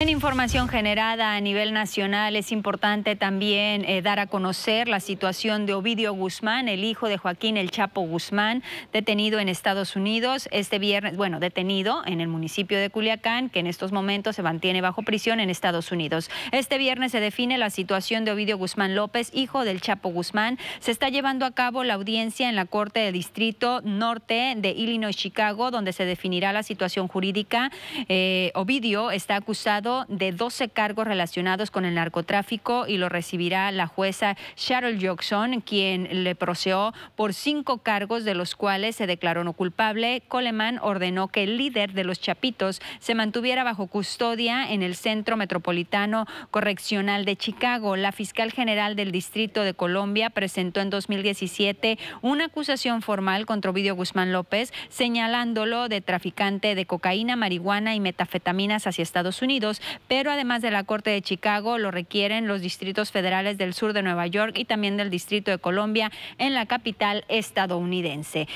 En información generada a nivel nacional es importante también eh, dar a conocer la situación de Ovidio Guzmán, el hijo de Joaquín El Chapo Guzmán, detenido en Estados Unidos este viernes, bueno, detenido en el municipio de Culiacán, que en estos momentos se mantiene bajo prisión en Estados Unidos. Este viernes se define la situación de Ovidio Guzmán López, hijo del Chapo Guzmán. Se está llevando a cabo la audiencia en la Corte de Distrito Norte de Illinois, Chicago, donde se definirá la situación jurídica. Eh, Ovidio está acusado de 12 cargos relacionados con el narcotráfico y lo recibirá la jueza Cheryl Jackson, quien le procesó por cinco cargos de los cuales se declaró no culpable. Coleman ordenó que el líder de los Chapitos se mantuviera bajo custodia en el Centro Metropolitano Correccional de Chicago. La fiscal general del Distrito de Colombia presentó en 2017 una acusación formal contra Ovidio Guzmán López, señalándolo de traficante de cocaína, marihuana y metafetaminas hacia Estados Unidos pero además de la Corte de Chicago lo requieren los distritos federales del sur de Nueva York y también del Distrito de Colombia en la capital estadounidense.